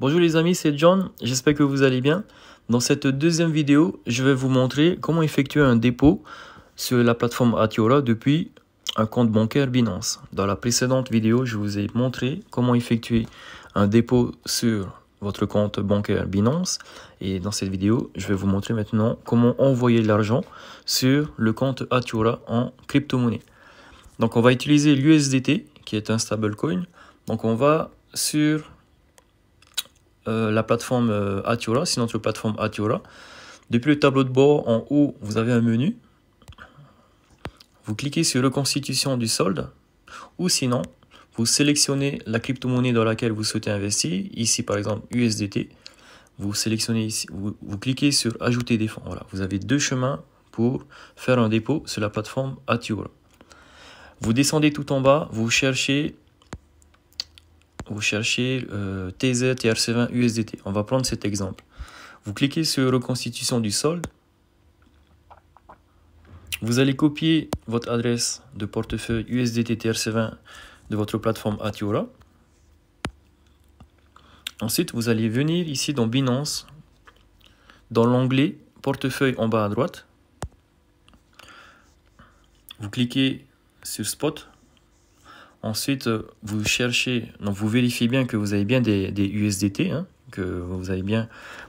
Bonjour les amis, c'est John, j'espère que vous allez bien. Dans cette deuxième vidéo, je vais vous montrer comment effectuer un dépôt sur la plateforme Atiora depuis un compte bancaire Binance. Dans la précédente vidéo, je vous ai montré comment effectuer un dépôt sur votre compte bancaire Binance. Et dans cette vidéo, je vais vous montrer maintenant comment envoyer l'argent sur le compte Atiora en crypto-monnaie. Donc on va utiliser l'USDT qui est un stablecoin. Donc on va sur euh, la plateforme euh, Atiola, sinon sur plateforme Atiola. Depuis le tableau de bord, en haut, vous avez un menu. Vous cliquez sur reconstitution du solde, ou sinon, vous sélectionnez la crypto-monnaie dans laquelle vous souhaitez investir. Ici, par exemple, USDT. Vous sélectionnez ici, vous, cliquez sur Ajouter des fonds. Voilà, vous avez deux chemins pour faire un dépôt sur la plateforme Atiola. Vous descendez tout en bas, vous cherchez vous cherchez euh, TZ TRC20 USDT. On va prendre cet exemple. Vous cliquez sur reconstitution du solde. Vous allez copier votre adresse de portefeuille USDT TRC20 de votre plateforme Atiora. Ensuite, vous allez venir ici dans Binance, dans l'onglet portefeuille en bas à droite. Vous cliquez sur Spot Ensuite, euh, vous cherchez, donc vous vérifiez bien que vous avez bien des, USDT, hein, que vous avez bien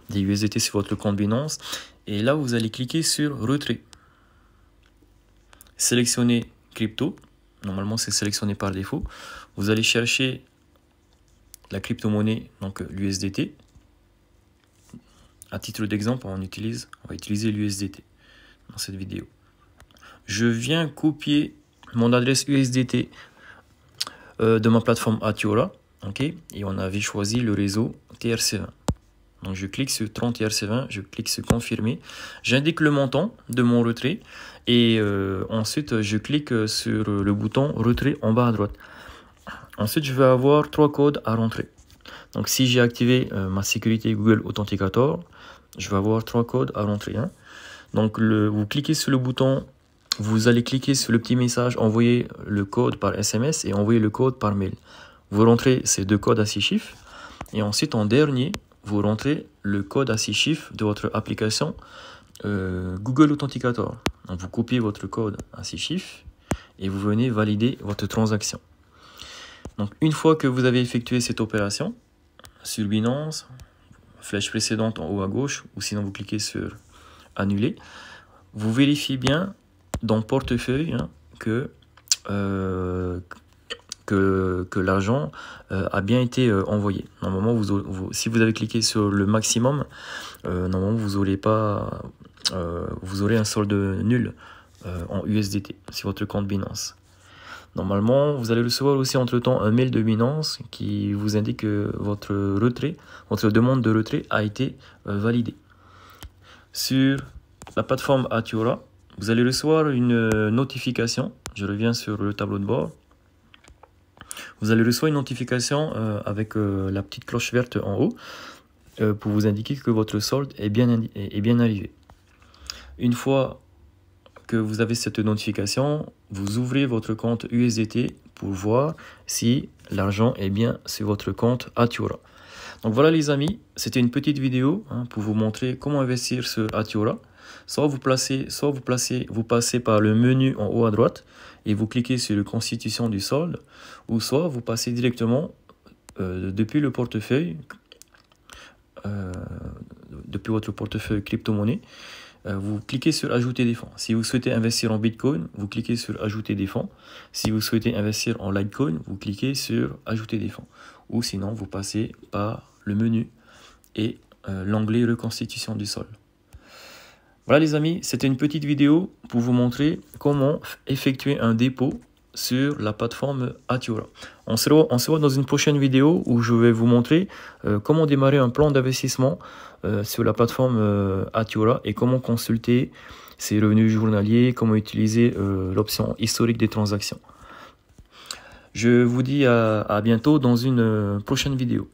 des USDT sur votre compte Binance. Et là, vous allez cliquer sur Retrait. Sélectionnez Crypto. Normalement, c'est sélectionné par défaut. Vous allez chercher la crypto-monnaie, donc euh, l'USDT. À titre d'exemple, on, utilise, on va utiliser l'USDT dans cette vidéo. Je viens copier mon adresse USDT euh, de ma plateforme Atiola. ok et on avait choisi le réseau TRC20. Donc je clique sur 30 trc 20 je clique sur confirmer. J'indique le montant de mon retrait et euh, ensuite je clique sur le bouton retrait en bas à droite. Ensuite je vais avoir trois codes à rentrer. Donc si j'ai activé euh, ma sécurité Google Authenticator, je vais avoir trois codes à rentrer. Hein. Donc vous cliquez sur le bouton vous allez cliquer sur le petit message, envoyer le code par SMS et envoyer le code par mail. Vous rentrez ces deux codes à six chiffres. Et ensuite, en dernier, vous rentrez le code à six chiffres de votre application euh, Google Authenticator. Donc, vous copiez votre code à six chiffres et vous venez valider votre transaction. Donc, une fois que vous avez effectué cette opération, sur Binance, flèche précédente en haut à gauche, ou sinon vous cliquez sur Annuler, vous vérifiez bien dans portefeuille hein, que, euh, que, que l'argent euh, a bien été euh, envoyé. Normalement, si vous avez cliqué sur le maximum, vous aurez, pas, vous un solde nul en USDT sur votre compte Binance. Normalement, vous allez recevoir aussi entre-temps un mail de Binance qui vous indique que votre retrait, votre demande de retrait a été validée. Sur la plateforme Atiora, vous allez recevoir une euh, notification. Je reviens sur le tableau de bord. Vous allez recevoir une notification euh, avec euh, la petite cloche verte en haut pour vous indiquer que votre solde est bien, est bien arrivé. Une fois que vous avez cette notification, vous ouvrez votre compte USDT pour voir si l'argent est bien sur votre compte atura Donc voilà les amis, c'était une petite vidéo hein, pour vous montrer comment investir sur atura Soit vous, placez, vous, vous passez par le menu en haut à droite et vous cliquez sur le constitution du sol ou soit vous passez directement euh, depuis le portefeuille, euh, depuis votre portefeuille crypto-monnaie, euh, vous cliquez sur ajouter des fonds. Si vous souhaitez investir en Bitcoin, vous cliquez sur ajouter des fonds. Si vous souhaitez investir en Litecoin, vous cliquez sur ajouter des fonds. Ou sinon, vous passez par le menu et l'onglet reconstitution du sol. Voilà les amis, c'était une petite vidéo pour vous montrer comment effectuer un dépôt sur la plateforme Atiora. On se, voit, dans une prochaine vidéo où je vais vous montrer euh, comment démarrer un plan d'investissement euh, sur la plateforme euh, et comment consulter ses revenus journaliers, comment utiliser euh, l'option historique des transactions. Je vous dis à bientôt dans une prochaine vidéo.